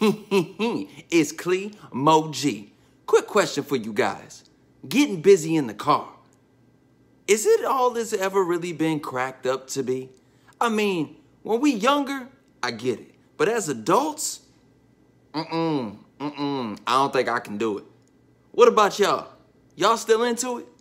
it's Clee Moji. Quick question for you guys. Getting busy in the car. Is it all this ever really been cracked up to be? I mean, when we younger, I get it. But as adults, mm-mm, mm-mm, I don't think I can do it. What about y'all? Y'all still into it?